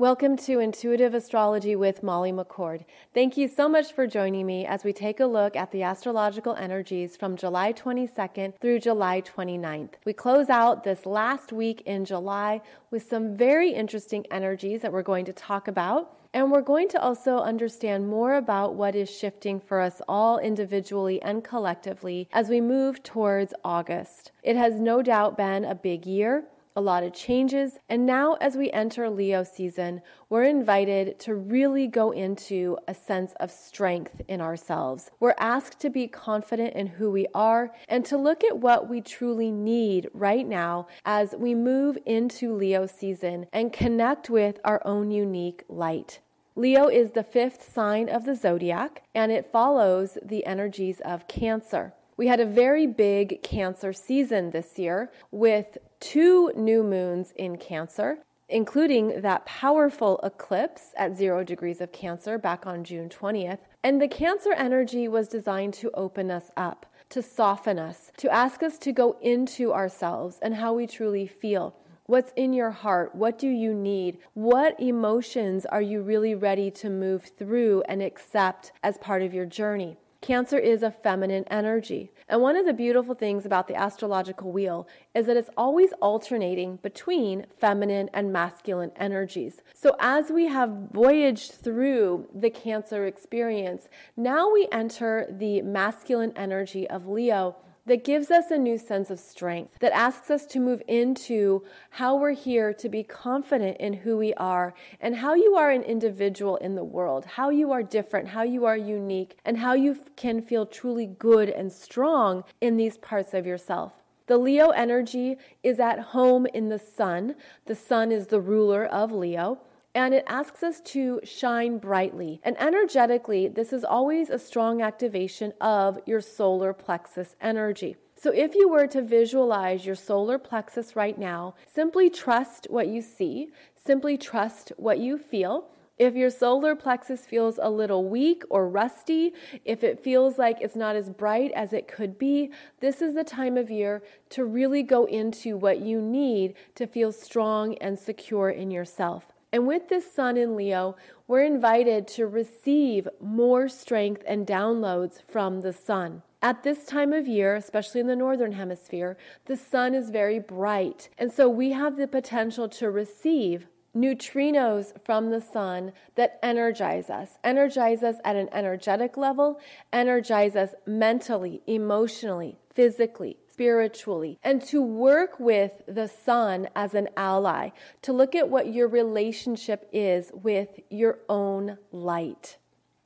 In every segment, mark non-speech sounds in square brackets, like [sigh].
Welcome to Intuitive Astrology with Molly McCord. Thank you so much for joining me as we take a look at the astrological energies from July 22nd through July 29th. We close out this last week in July with some very interesting energies that we're going to talk about. And we're going to also understand more about what is shifting for us all individually and collectively as we move towards August. It has no doubt been a big year a lot of changes. And now, as we enter Leo season, we're invited to really go into a sense of strength in ourselves. We're asked to be confident in who we are and to look at what we truly need right now as we move into Leo season and connect with our own unique light. Leo is the fifth sign of the zodiac and it follows the energies of Cancer. We had a very big Cancer season this year with two new moons in Cancer, including that powerful eclipse at zero degrees of Cancer back on June 20th. And the Cancer energy was designed to open us up, to soften us, to ask us to go into ourselves and how we truly feel. What's in your heart? What do you need? What emotions are you really ready to move through and accept as part of your journey? Cancer is a feminine energy. And one of the beautiful things about the astrological wheel is that it's always alternating between feminine and masculine energies. So as we have voyaged through the Cancer experience, now we enter the masculine energy of Leo that gives us a new sense of strength, that asks us to move into how we're here to be confident in who we are and how you are an individual in the world, how you are different, how you are unique, and how you can feel truly good and strong in these parts of yourself. The Leo energy is at home in the sun. The sun is the ruler of Leo and it asks us to shine brightly. And energetically, this is always a strong activation of your solar plexus energy. So, if you were to visualize your solar plexus right now, simply trust what you see, simply trust what you feel. If your solar plexus feels a little weak or rusty, if it feels like it's not as bright as it could be, this is the time of year to really go into what you need to feel strong and secure in yourself. And with this sun in Leo, we're invited to receive more strength and downloads from the sun. At this time of year, especially in the northern hemisphere, the sun is very bright. And so we have the potential to receive neutrinos from the sun that energize us, energize us at an energetic level, energize us mentally, emotionally, physically, spiritually and to work with the sun as an ally, to look at what your relationship is with your own light.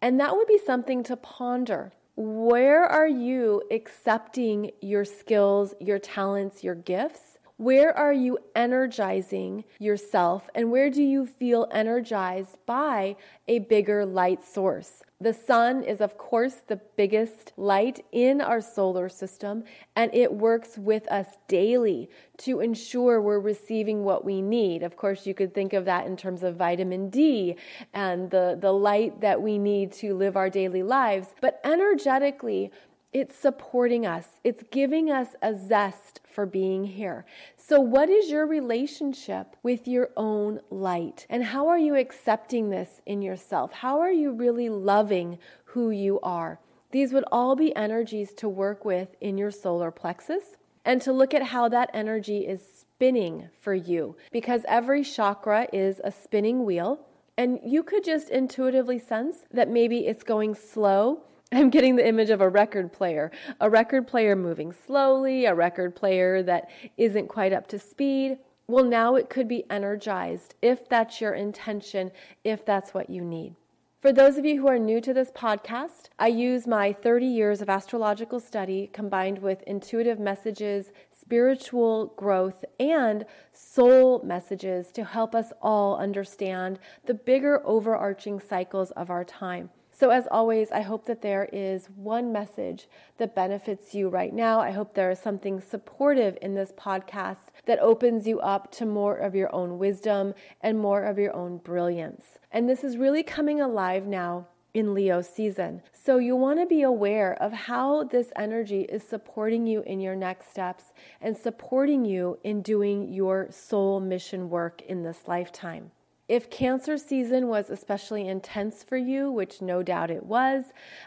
And that would be something to ponder. Where are you accepting your skills, your talents, your gifts? Where are you energizing yourself? And where do you feel energized by a bigger light source? The sun is, of course, the biggest light in our solar system, and it works with us daily to ensure we're receiving what we need. Of course, you could think of that in terms of vitamin D and the, the light that we need to live our daily lives. But energetically, it's supporting us, it's giving us a zest for being here. So, what is your relationship with your own light? And how are you accepting this in yourself? How are you really loving who you are? These would all be energies to work with in your solar plexus and to look at how that energy is spinning for you because every chakra is a spinning wheel. And you could just intuitively sense that maybe it's going slow I'm getting the image of a record player, a record player moving slowly, a record player that isn't quite up to speed. Well, now it could be energized if that's your intention, if that's what you need. For those of you who are new to this podcast, I use my 30 years of astrological study combined with intuitive messages, spiritual growth, and soul messages to help us all understand the bigger overarching cycles of our time. So, as always, I hope that there is one message that benefits you right now. I hope there is something supportive in this podcast that opens you up to more of your own wisdom and more of your own brilliance. And this is really coming alive now in Leo season. So you want to be aware of how this energy is supporting you in your next steps and supporting you in doing your soul mission work in this lifetime. If cancer season was especially intense for you, which no doubt it was,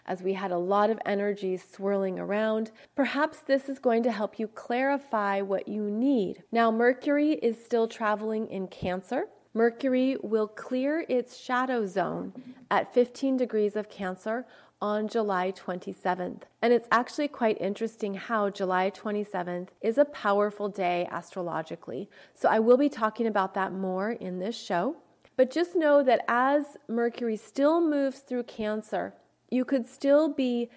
as we had a lot of energy swirling around, perhaps this is going to help you clarify what you need. Now, Mercury is still traveling in Cancer. Mercury will clear its shadow zone at 15 degrees of Cancer on July 27th. And it's actually quite interesting how July 27th is a powerful day astrologically. So I will be talking about that more in this show. But just know that as Mercury still moves through Cancer, you could still be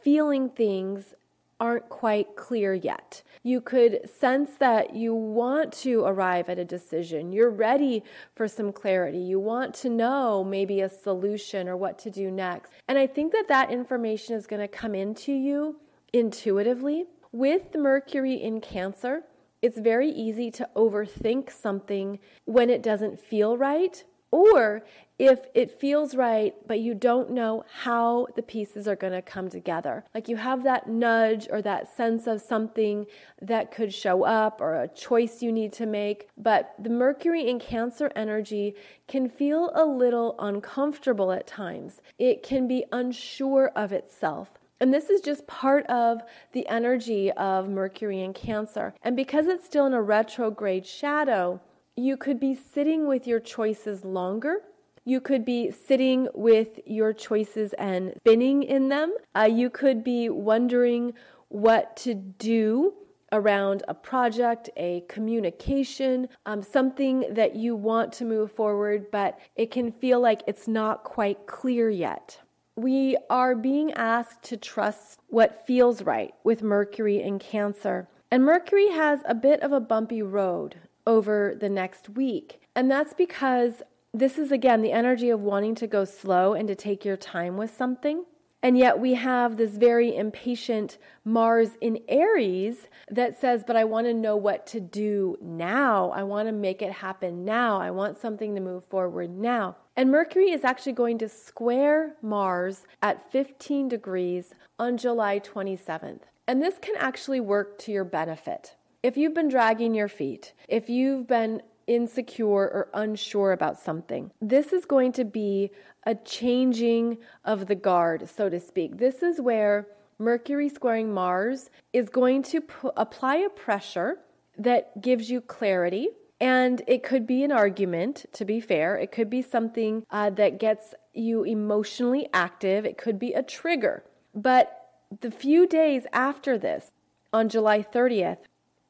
feeling things aren't quite clear yet. You could sense that you want to arrive at a decision. You're ready for some clarity. You want to know maybe a solution or what to do next. And I think that that information is going to come into you intuitively. With Mercury in Cancer, it's very easy to overthink something when it doesn't feel right or if it feels right, but you don't know how the pieces are going to come together. Like you have that nudge or that sense of something that could show up or a choice you need to make, but the Mercury in Cancer energy can feel a little uncomfortable at times. It can be unsure of itself. And this is just part of the energy of Mercury in Cancer. And because it's still in a retrograde shadow, you could be sitting with your choices longer. You could be sitting with your choices and spinning in them. Uh, you could be wondering what to do around a project, a communication, um, something that you want to move forward, but it can feel like it's not quite clear yet. We are being asked to trust what feels right with Mercury in Cancer. And Mercury has a bit of a bumpy road over the next week. And that's because this is again the energy of wanting to go slow and to take your time with something. And yet we have this very impatient Mars in Aries that says, But I want to know what to do now. I want to make it happen now. I want something to move forward now. And Mercury is actually going to square Mars at 15 degrees on July 27th. And this can actually work to your benefit. If you've been dragging your feet, if you've been insecure or unsure about something. This is going to be a changing of the guard, so to speak. This is where Mercury squaring Mars is going to p- apply a pressure that gives you clarity. And it could be an argument, to be fair. It could be something uh, that gets you emotionally active. It could be a trigger. But the few days after this, on July 30th,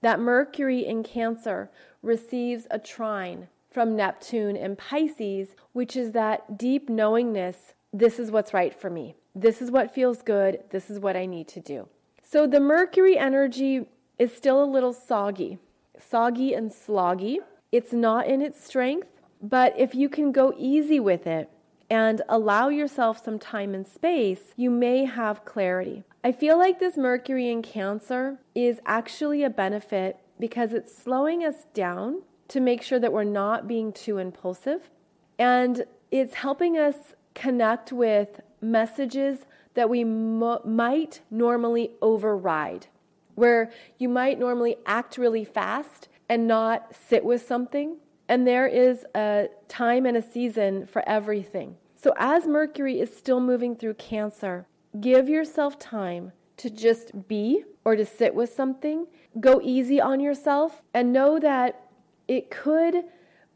that Mercury in Cancer receives a trine from Neptune in Pisces, which is that deep knowingness this is what's right for me, this is what feels good, this is what I need to do. So the Mercury energy is still a little soggy, soggy and sloggy. It's not in its strength, but if you can go easy with it, and allow yourself some time and space, you may have clarity. I feel like this Mercury in Cancer is actually a benefit because it's slowing us down to make sure that we're not being too impulsive. And it's helping us connect with messages that we mo- might normally override, where you might normally act really fast and not sit with something. And there is a time and a season for everything. So, as Mercury is still moving through Cancer, Give yourself time to just be or to sit with something. Go easy on yourself and know that it could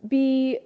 be,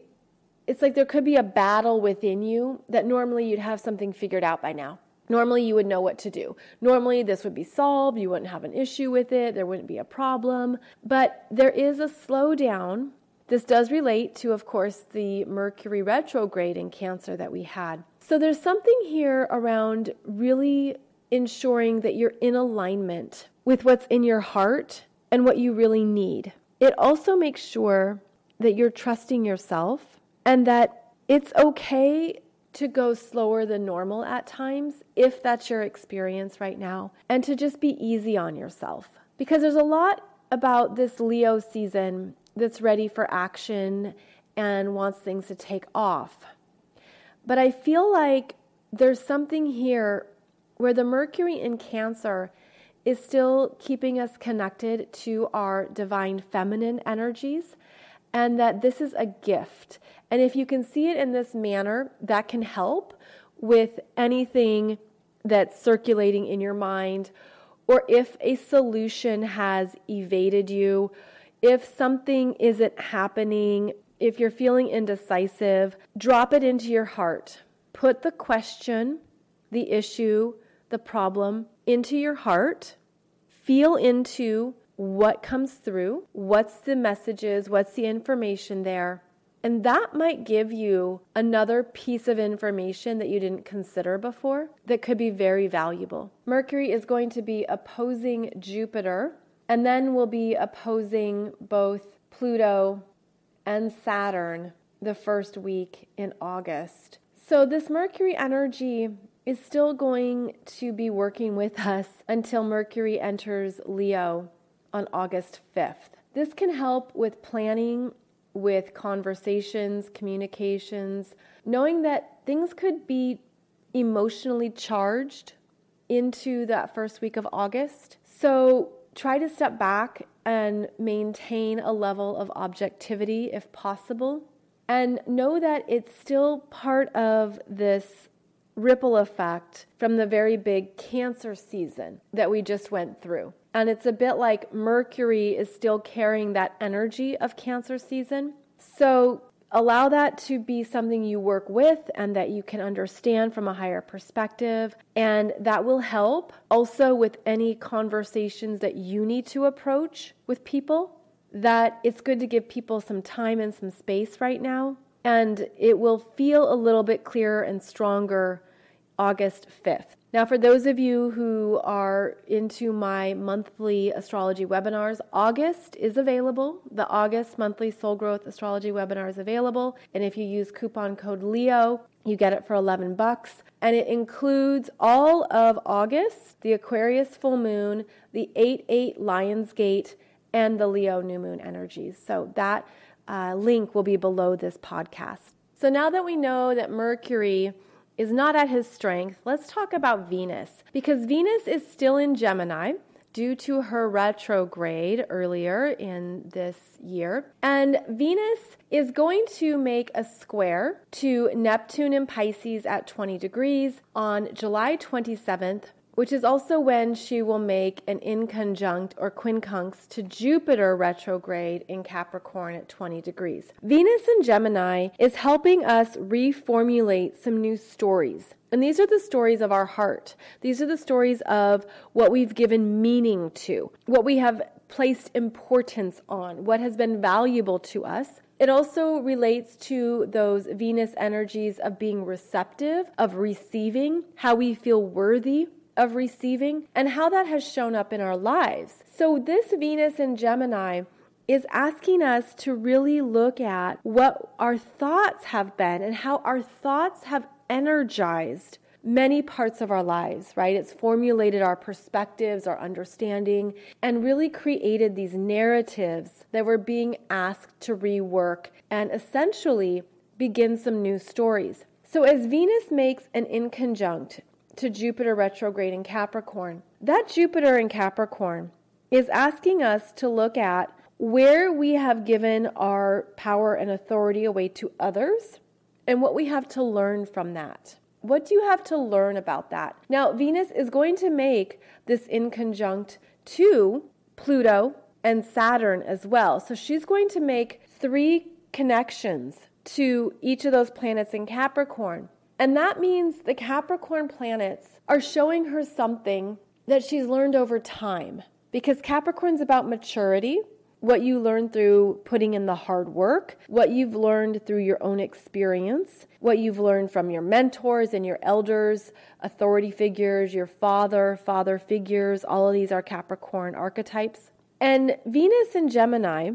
it's like there could be a battle within you that normally you'd have something figured out by now. Normally, you would know what to do. Normally, this would be solved. You wouldn't have an issue with it. There wouldn't be a problem. But there is a slowdown this does relate to, of course, the Mercury retrograde in Cancer that we had. So there's something here around really ensuring that you're in alignment with what's in your heart and what you really need. It also makes sure that you're trusting yourself and that it's okay to go slower than normal at times if that's your experience right now and to just be easy on yourself because there's a lot about this Leo season that's ready for action and wants things to take off. But I feel like there's something here where the Mercury in Cancer is still keeping us connected to our divine feminine energies and that this is a gift. And if you can see it in this manner, that can help with anything that's circulating in your mind or if a solution has evaded you if something isn't happening, if you're feeling indecisive, drop it into your heart. Put the question, the issue, the problem into your heart. Feel into what comes through, what's the messages, what's the information there. And that might give you another piece of information that you didn't consider before that could be very valuable. Mercury is going to be opposing Jupiter and then we will be opposing both Pluto and Saturn the first week in August. So, this Mercury energy is still going to be working with us until Mercury enters Leo on August 5th. This can help with planning, with conversations, communications, knowing that things could be emotionally charged into that first week of August. So, try to step back and maintain a level of objectivity if possible. And know that it's still part of this ripple effect from the very big cancer season that we just went through. And it's a bit like Mercury is still carrying that energy of cancer season. So allow that to be something you work with and that you can understand from a higher perspective. And that will help also with any conversations that you need to approach with people. That it's good to give people some time and some space right now. And it will feel a little bit clearer and stronger August 5th. Now, for those of you who are into my monthly astrology webinars, August is available. The August monthly Soul Growth Astrology webinar is available. And if you use coupon code LEO, you get it for 11 bucks. And it includes all of August, the Aquarius full moon, the 8 8 Lions Gate, and the Leo new moon energies. So that uh, link will be below this podcast. So now that we know that Mercury is not at his strength, let's talk about Venus. Because Venus is still in Gemini due to her retrograde earlier in this year. And Venus is going to make a square to Neptune in Pisces at 20 degrees on July 27th which is also when she will make an inconjunct or quincunx to Jupiter retrograde in Capricorn at 20 degrees. Venus in Gemini is helping us reformulate some new stories. And these are the stories of our heart. These are the stories of what we've given meaning to, what we have placed importance on, what has been valuable to us. It also relates to those Venus energies of being receptive, of receiving, how we feel worthy, of receiving and how that has shown up in our lives. So, this Venus in Gemini is asking us to really look at what our thoughts have been and how our thoughts have energized many parts of our lives, right? It's formulated our perspectives, our understanding, and really created these narratives that we're being asked to rework and essentially begin some new stories. So, as Venus makes an inconjunct to Jupiter retrograde in Capricorn. That Jupiter in Capricorn is asking us to look at where we have given our power and authority away to others and what we have to learn from that. What do you have to learn about that? Now, Venus is going to make this in conjunct to Pluto and Saturn as well. So she's going to make three connections to each of those planets in Capricorn. And that means the Capricorn planets are showing her something that she's learned over time because Capricorn's about maturity, what you learn through putting in the hard work, what you've learned through your own experience, what you've learned from your mentors and your elders, authority figures, your father, father figures, all of these are Capricorn archetypes. And Venus in Gemini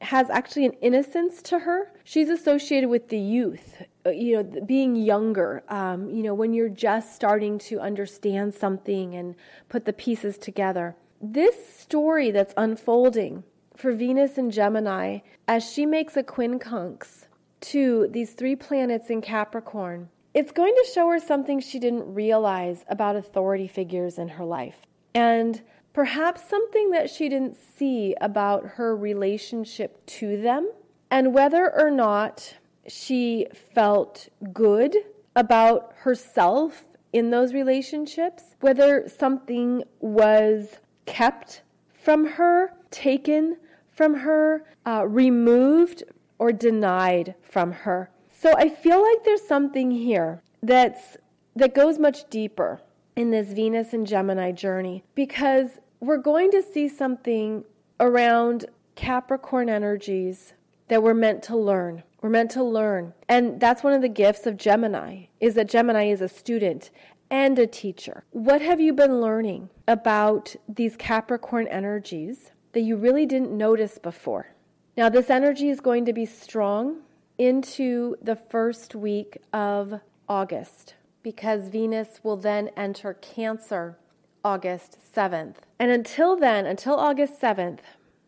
has actually an innocence to her. She's associated with the youth uh, you know being younger um, you know when you're just starting to understand something and put the pieces together this story that's unfolding for venus and gemini as she makes a quincunx to these three planets in capricorn it's going to show her something she didn't realize about authority figures in her life and perhaps something that she didn't see about her relationship to them and whether or not she felt good about herself in those relationships, whether something was kept from her, taken from her, uh, removed, or denied from her. So I feel like there's something here that's that goes much deeper in this Venus and Gemini journey because we're going to see something around Capricorn energies that we're meant to learn. We're meant to learn. And that's one of the gifts of Gemini is that Gemini is a student and a teacher. What have you been learning about these Capricorn energies that you really didn't notice before? Now, this energy is going to be strong into the first week of August because Venus will then enter Cancer August 7th. And until then, until August 7th,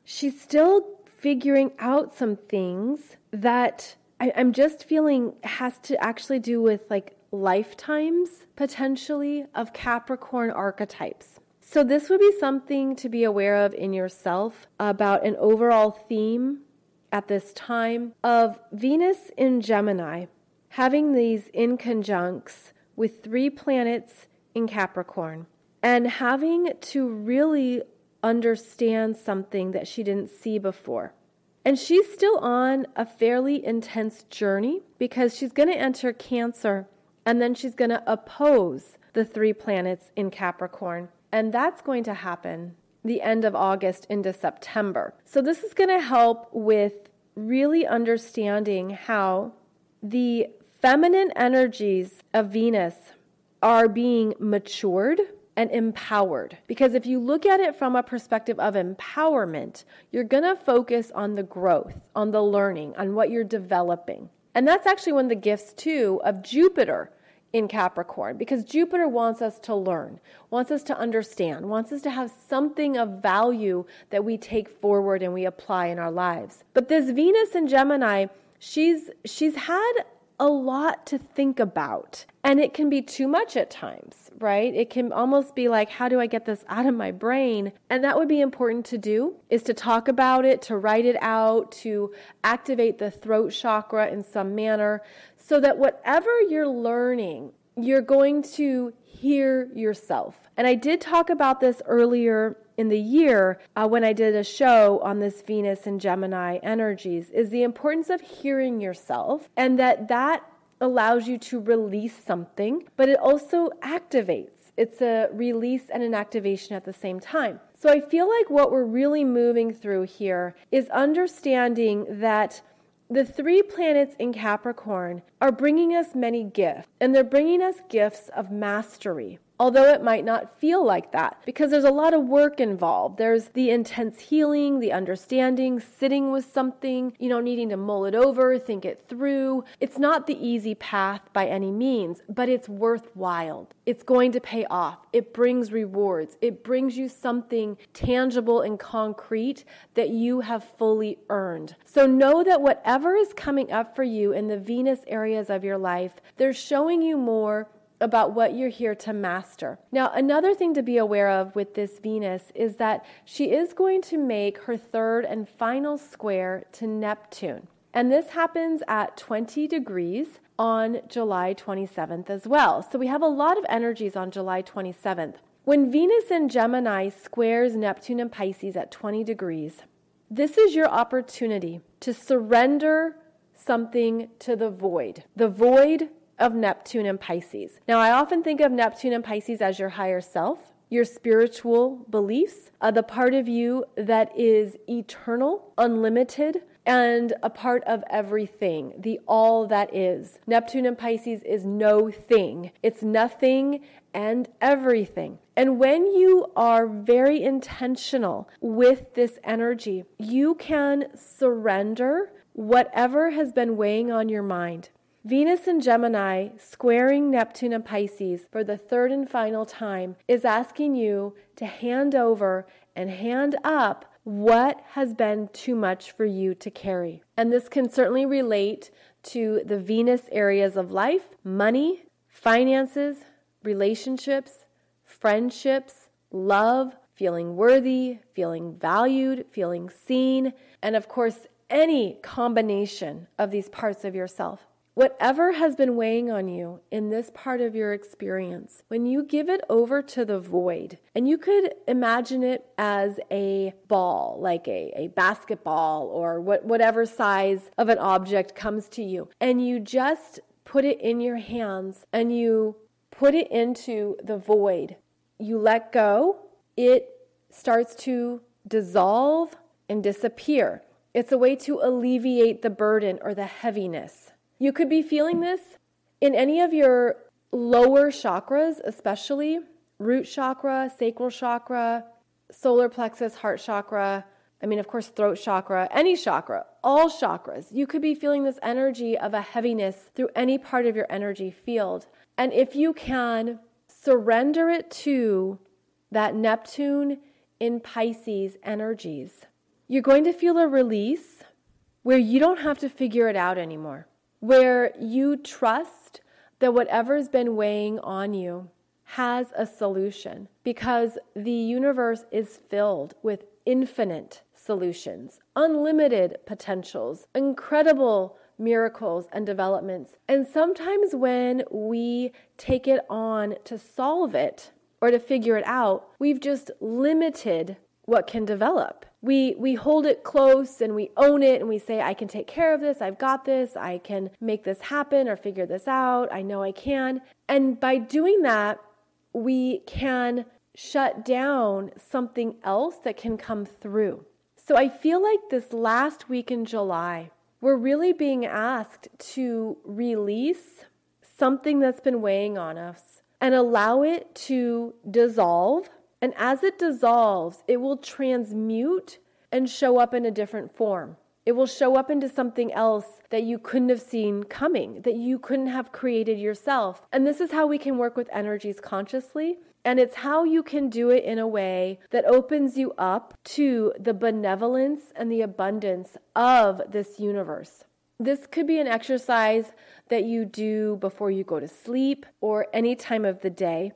she's still figuring out some things that I, I'm just feeling has to actually do with like lifetimes potentially of Capricorn archetypes. So, this would be something to be aware of in yourself about an overall theme at this time of Venus in Gemini, having these in conjuncts with three planets in Capricorn, and having to really understand something that she didn't see before. And she's still on a fairly intense journey because she's going to enter Cancer and then she's going to oppose the three planets in Capricorn. And that's going to happen the end of August into September. So, this is going to help with really understanding how the feminine energies of Venus are being matured and empowered. Because if you look at it from a perspective of empowerment, you're going to focus on the growth, on the learning, on what you're developing. And that's actually one of the gifts, too, of Jupiter in Capricorn, because Jupiter wants us to learn, wants us to understand, wants us to have something of value that we take forward and we apply in our lives. But this Venus in Gemini, she's she's had a lot to think about. And it can be too much at times, right? It can almost be like, how do I get this out of my brain? And that would be important to do is to talk about it, to write it out, to activate the throat chakra in some manner so that whatever you're learning, you're going to hear yourself. And I did talk about this earlier in the year uh, when I did a show on this Venus and Gemini energies is the importance of hearing yourself and that that allows you to release something, but it also activates. It's a release and an activation at the same time. So I feel like what we're really moving through here is understanding that the three planets in Capricorn are bringing us many gifts, and they're bringing us gifts of mastery although it might not feel like that because there's a lot of work involved. There's the intense healing, the understanding, sitting with something, you know, needing to mull it over, think it through. It's not the easy path by any means, but it's worthwhile. It's going to pay off. It brings rewards. It brings you something tangible and concrete that you have fully earned. So know that whatever is coming up for you in the Venus areas of your life, they're showing you more about what you're here to master. Now, another thing to be aware of with this Venus is that she is going to make her third and final square to Neptune. And this happens at 20 degrees on July 27th as well. So we have a lot of energies on July 27th. When Venus in Gemini squares Neptune and Pisces at 20 degrees, this is your opportunity to surrender something to the void. The void of Neptune and Pisces. Now, I often think of Neptune and Pisces as your higher self, your spiritual beliefs, uh, the part of you that is eternal, unlimited, and a part of everything, the all that is. Neptune and Pisces is no thing, it's nothing and everything. And when you are very intentional with this energy, you can surrender whatever has been weighing on your mind. Venus in Gemini, squaring Neptune and Pisces for the third and final time, is asking you to hand over and hand up what has been too much for you to carry. And this can certainly relate to the Venus areas of life money, finances, relationships, friendships, love, feeling worthy, feeling valued, feeling seen, and of course, any combination of these parts of yourself. Whatever has been weighing on you in this part of your experience, when you give it over to the void, and you could imagine it as a ball, like a, a basketball or what, whatever size of an object comes to you, and you just put it in your hands and you put it into the void, you let go, it starts to dissolve and disappear. It's a way to alleviate the burden or the heaviness. You could be feeling this in any of your lower chakras, especially root chakra, sacral chakra, solar plexus, heart chakra. I mean, of course, throat chakra, any chakra, all chakras. You could be feeling this energy of a heaviness through any part of your energy field. And if you can surrender it to that Neptune in Pisces energies, you're going to feel a release where you don't have to figure it out anymore where you trust that whatever's been weighing on you has a solution because the universe is filled with infinite solutions, unlimited potentials, incredible miracles and developments. And sometimes when we take it on to solve it or to figure it out, we've just limited what can develop we we hold it close and we own it and we say I can take care of this, I've got this, I can make this happen or figure this out. I know I can. And by doing that, we can shut down something else that can come through. So I feel like this last week in July, we're really being asked to release something that's been weighing on us and allow it to dissolve and as it dissolves, it will transmute and show up in a different form. It will show up into something else that you couldn't have seen coming, that you couldn't have created yourself. And this is how we can work with energies consciously. And it's how you can do it in a way that opens you up to the benevolence and the abundance of this universe. This could be an exercise that you do before you go to sleep or any time of the day.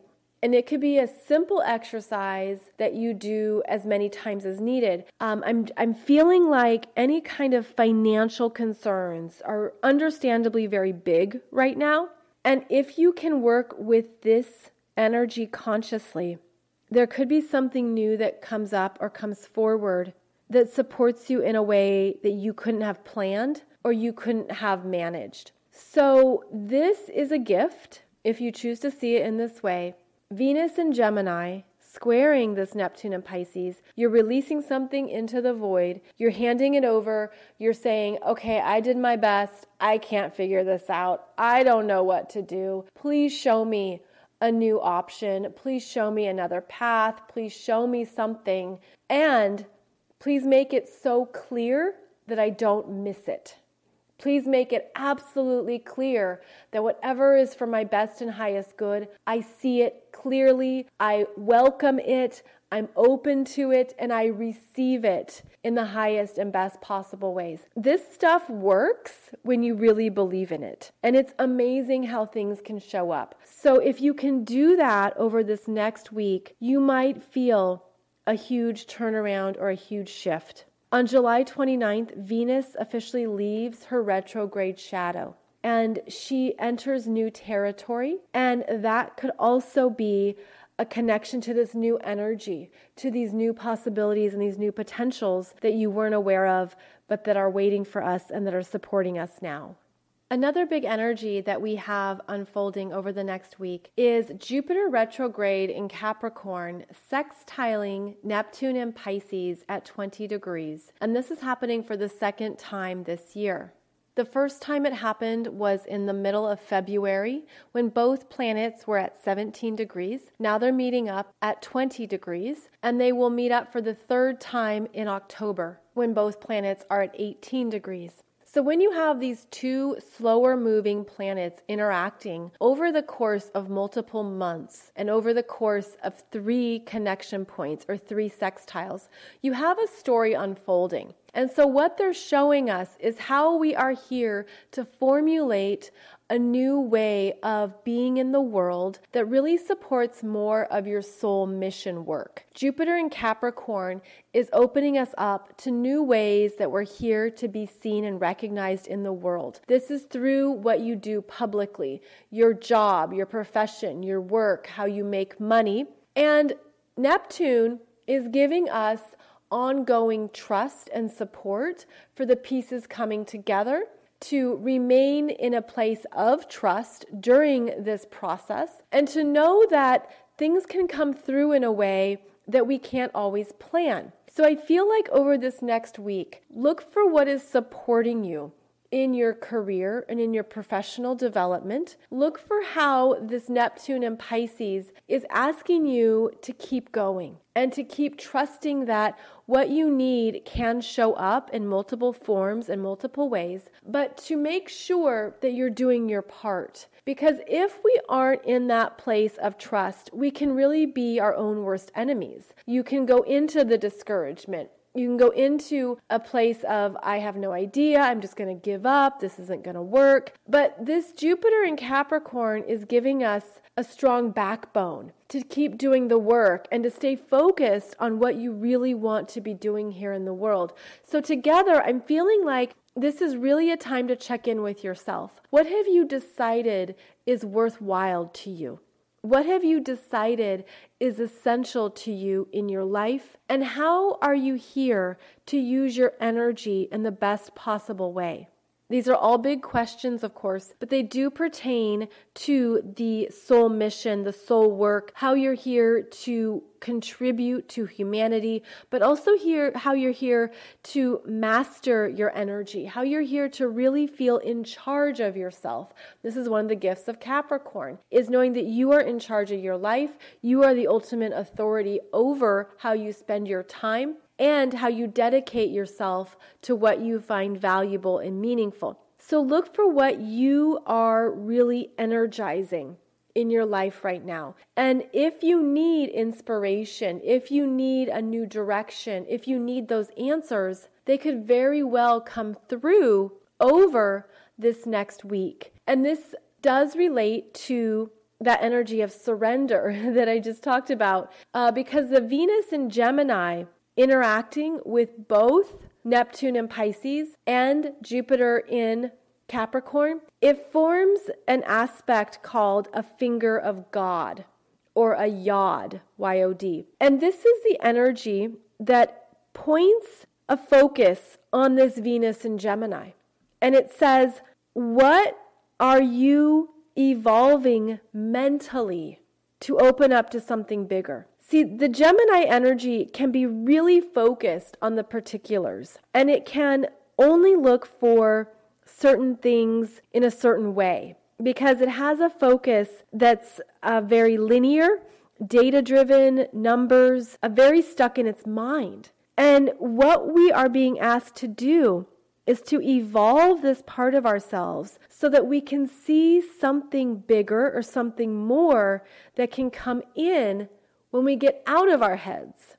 And it could be a simple exercise that you do as many times as needed. Um, I'm, I'm feeling like any kind of financial concerns are understandably very big right now. And if you can work with this energy consciously, there could be something new that comes up or comes forward that supports you in a way that you couldn't have planned or you couldn't have managed. So, this is a gift if you choose to see it in this way. Venus and Gemini squaring this Neptune and Pisces, you're releasing something into the void. You're handing it over. You're saying, okay, I did my best. I can't figure this out. I don't know what to do. Please show me a new option. Please show me another path. Please show me something. And please make it so clear that I don't miss it. Please make it absolutely clear that whatever is for my best and highest good, I see it clearly, I welcome it, I'm open to it, and I receive it in the highest and best possible ways. This stuff works when you really believe in it. And it's amazing how things can show up. So if you can do that over this next week, you might feel a huge turnaround or a huge shift. On July 29th, Venus officially leaves her retrograde shadow and she enters new territory. And that could also be a connection to this new energy, to these new possibilities and these new potentials that you weren't aware of, but that are waiting for us and that are supporting us now. Another big energy that we have unfolding over the next week is Jupiter retrograde in Capricorn, sextiling Neptune in Pisces at 20 degrees. And this is happening for the second time this year. The first time it happened was in the middle of February when both planets were at 17 degrees. Now they're meeting up at 20 degrees, and they will meet up for the third time in October when both planets are at 18 degrees. So, when you have these two slower moving planets interacting over the course of multiple months and over the course of three connection points or three sextiles, you have a story unfolding. And so, what they're showing us is how we are here to formulate a new way of being in the world that really supports more of your soul mission work. Jupiter in Capricorn is opening us up to new ways that we're here to be seen and recognized in the world. This is through what you do publicly, your job, your profession, your work, how you make money. And Neptune is giving us ongoing trust and support for the pieces coming together to remain in a place of trust during this process and to know that things can come through in a way that we can't always plan. So I feel like over this next week, look for what is supporting you in your career and in your professional development, look for how this Neptune and Pisces is asking you to keep going and to keep trusting that what you need can show up in multiple forms and multiple ways, but to make sure that you're doing your part. Because if we aren't in that place of trust, we can really be our own worst enemies. You can go into the discouragement you can go into a place of, I have no idea, I'm just going to give up, this isn't going to work. But this Jupiter in Capricorn is giving us a strong backbone to keep doing the work and to stay focused on what you really want to be doing here in the world. So, together, I'm feeling like this is really a time to check in with yourself. What have you decided is worthwhile to you? What have you decided is essential to you in your life? And how are you here to use your energy in the best possible way? These are all big questions, of course, but they do pertain to the soul mission, the soul work, how you're here to contribute to humanity, but also here how you're here to master your energy, how you're here to really feel in charge of yourself. This is one of the gifts of Capricorn is knowing that you are in charge of your life, you are the ultimate authority over how you spend your time, and how you dedicate yourself to what you find valuable and meaningful. So look for what you are really energizing in your life right now. And if you need inspiration, if you need a new direction, if you need those answers, they could very well come through over this next week. And this does relate to that energy of surrender [laughs] that I just talked about, uh, because the Venus in Gemini interacting with both Neptune in Pisces and Jupiter in Capricorn, it forms an aspect called a finger of God or a yod, Y O D. And this is the energy that points a focus on this Venus in Gemini. And it says, What are you evolving mentally to open up to something bigger? See, the Gemini energy can be really focused on the particulars and it can only look for certain things in a certain way because it has a focus that's uh, very linear, data driven, numbers, uh, very stuck in its mind. And what we are being asked to do is to evolve this part of ourselves so that we can see something bigger or something more that can come in when we get out of our heads.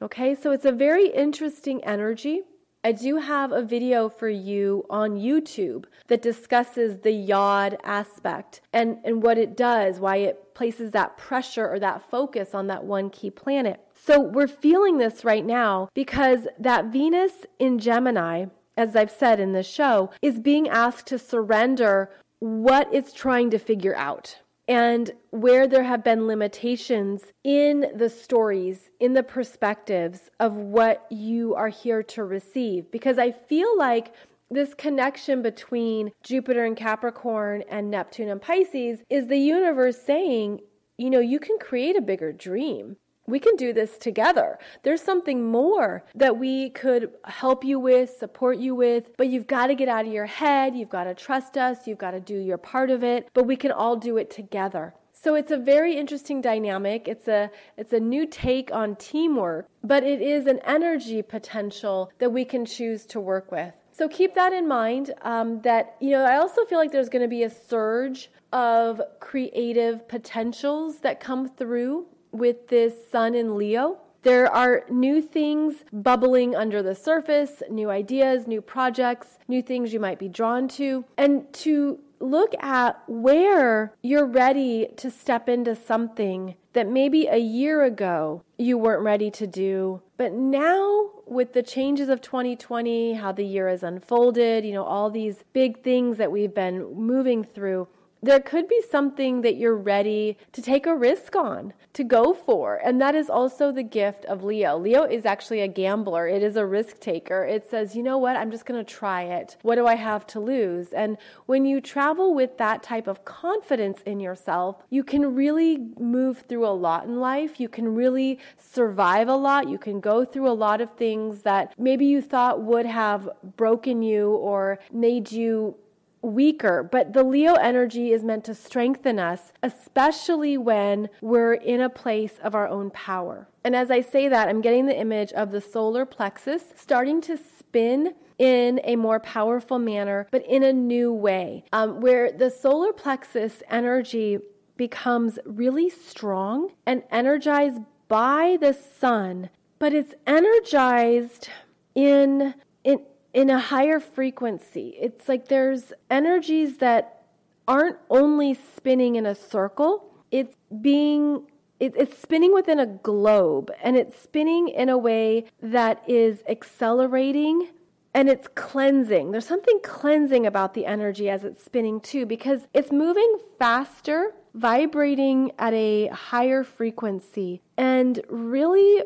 Okay, so it's a very interesting energy. I do have a video for you on YouTube that discusses the yod aspect and, and what it does, why it places that pressure or that focus on that one key planet. So we're feeling this right now because that Venus in Gemini, as I've said in this show, is being asked to surrender what it's trying to figure out and where there have been limitations in the stories, in the perspectives of what you are here to receive. Because I feel like this connection between Jupiter and Capricorn and Neptune and Pisces is the universe saying, you know, you can create a bigger dream we can do this together. There's something more that we could help you with, support you with, but you've got to get out of your head. You've got to trust us. You've got to do your part of it, but we can all do it together. So it's a very interesting dynamic. It's a it's a new take on teamwork, but it is an energy potential that we can choose to work with. So keep that in mind. Um, that you know, I also feel like there's going to be a surge of creative potentials that come through with this Sun in Leo. There are new things bubbling under the surface, new ideas, new projects, new things you might be drawn to. And to look at where you're ready to step into something that maybe a year ago you weren't ready to do. But now, with the changes of 2020, how the year has unfolded, you know, all these big things that we've been moving through, there could be something that you're ready to take a risk on, to go for. And that is also the gift of Leo. Leo is actually a gambler, it is a risk taker. It says, you know what, I'm just going to try it. What do I have to lose? And when you travel with that type of confidence in yourself, you can really move through a lot in life. You can really survive a lot. You can go through a lot of things that maybe you thought would have broken you or made you weaker, but the Leo energy is meant to strengthen us, especially when we're in a place of our own power. And as I say that, I'm getting the image of the solar plexus starting to spin in a more powerful manner, but in a new way, um, where the solar plexus energy becomes really strong and energized by the sun, but it's energized in, in in a higher frequency. It's like there's energies that aren't only spinning in a circle, it's being it's spinning within a globe and it's spinning in a way that is accelerating and it's cleansing. There's something cleansing about the energy as it's spinning too because it's moving faster, vibrating at a higher frequency and really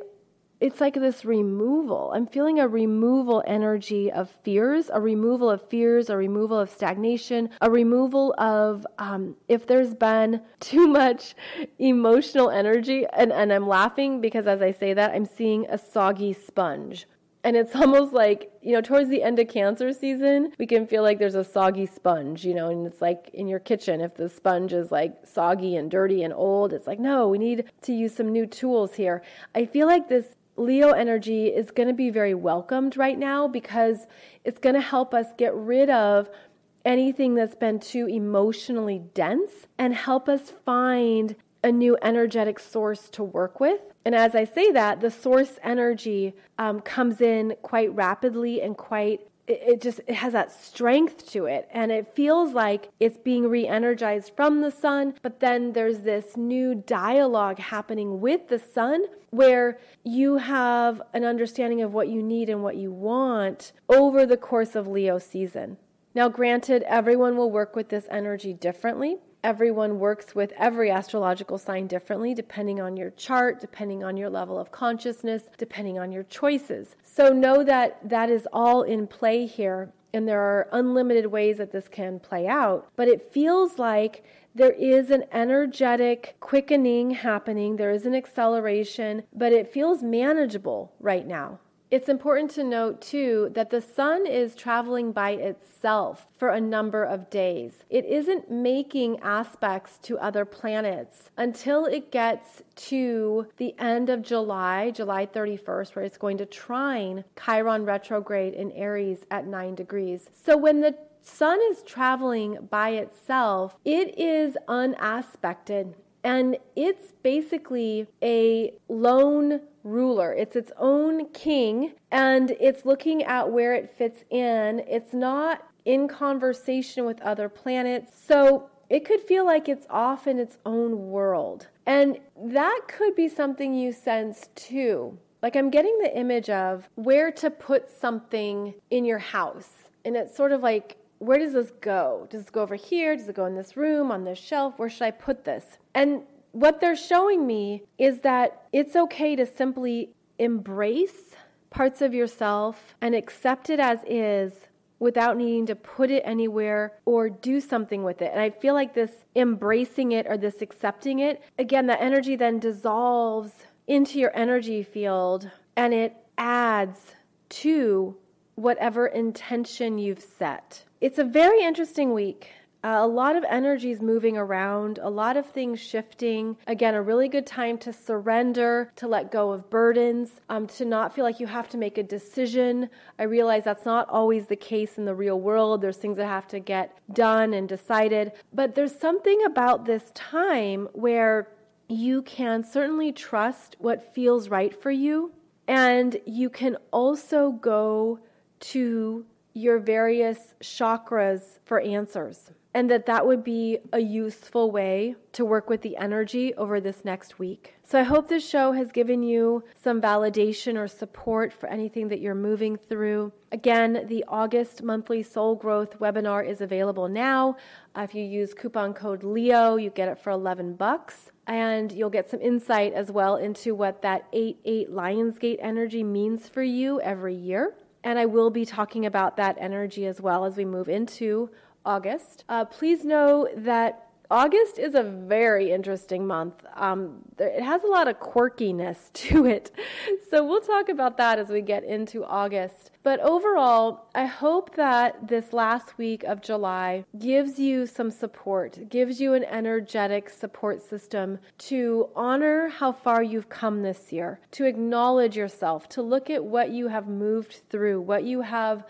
it's like this removal. I'm feeling a removal energy of fears, a removal of fears, a removal of stagnation, a removal of um, if there's been [laughs] too much emotional energy. And, and I'm laughing because as I say that, I'm seeing a soggy sponge. And it's [laughs] almost like, you know, towards the end of cancer season, we can feel like there's a soggy sponge, you know, and it's like in your kitchen, if the sponge is like soggy and dirty and old, it's like, no, we need to use some new tools here. I feel like this Leo energy is going to be very welcomed right now because it's going to help us get rid of anything that's been too emotionally dense and help us find a new energetic source to work with. And as I say that, the source energy um, comes in quite rapidly and quite it, it just it has that strength to it and it feels like it's being re-energized from the sun but then there's this new dialogue happening with the sun where you have an understanding of what you need and what you want over the course of Leo season. Now, granted, everyone will work with this energy differently. Everyone works with every astrological sign differently, depending on your chart, depending on your level of consciousness, depending on your choices. So know that that is all in play here, and there are unlimited ways that this can play out. But it feels like there is an energetic quickening happening, there is an acceleration, but it feels manageable right now. It's important to note, too, that the sun is traveling by itself for a number of days. It isn't making aspects to other planets until it gets to the end of July, July 31st, where it's going to trine Chiron retrograde in Aries at 9 degrees. So when the sun is traveling by itself, it is unaspected and it's basically a lone ruler. It's its own king and it's looking at where it fits in. It's not in conversation with other planets. So it could feel like it's off in its own world. And that could be something you sense too. Like I'm getting the image of where to put something in your house. And it's sort of like, where does this go? Does it go over here? Does it go in this room, on this shelf? Where should I put this? And what they're showing me is that it's okay to simply embrace parts of yourself and accept it as is without needing to put it anywhere or do something with it. And I feel like this embracing it or this accepting it, again, that energy then dissolves into your energy field and it adds to whatever intention you've set. It's a very interesting week. Uh, a lot of energies moving around, a lot of things shifting. Again, a really good time to surrender, to let go of burdens, um, to not feel like you have to make a decision. I realize that's not always the case in the real world. There's things that have to get done and decided. But there's something about this time where you can certainly trust what feels right for you, and you can also go to your various chakras for answers and that that would be a useful way to work with the energy over this next week. So I hope this show has given you some validation or support for anything that you're moving through. Again, the August monthly soul growth webinar is available now. Uh, if you use coupon code LEO, you get it for 11 bucks and you'll get some insight as well into what that 8-8 Lionsgate energy means for you every year. And I will be talking about that energy as well as we move into August. Uh, please know that August is a very interesting month. Um, there, it has a lot of quirkiness [laughs] to it. So we'll talk about that as we get into August. But overall, I hope that this last week of July gives you some support, gives you an energetic support system to honor how far you've come this year, to acknowledge yourself, to look at what you have moved through, what you have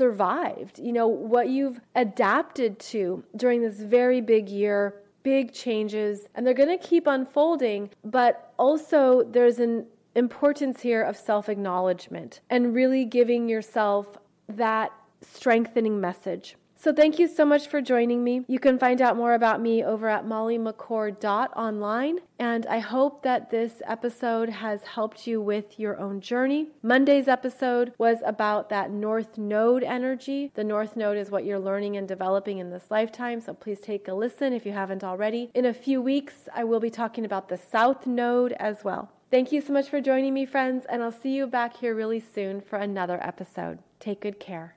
survived, you know, what you've adapted to during this very big year, big changes, and they're going to keep unfolding. But also, there's an importance here of self acknowledgement and really giving yourself that strengthening message. So thank you so much for joining me. You can find out more about me over at mollymccord.online. And I hope that this episode has helped you with your own journey. Monday's episode was about that North Node energy. The North Node is what you're learning and developing in this lifetime. So please take a listen if you haven't already. In a few weeks, I will be talking about the South Node as well. Thank you so much for joining me, friends, and I'll see you back here really soon for another episode. Take good care.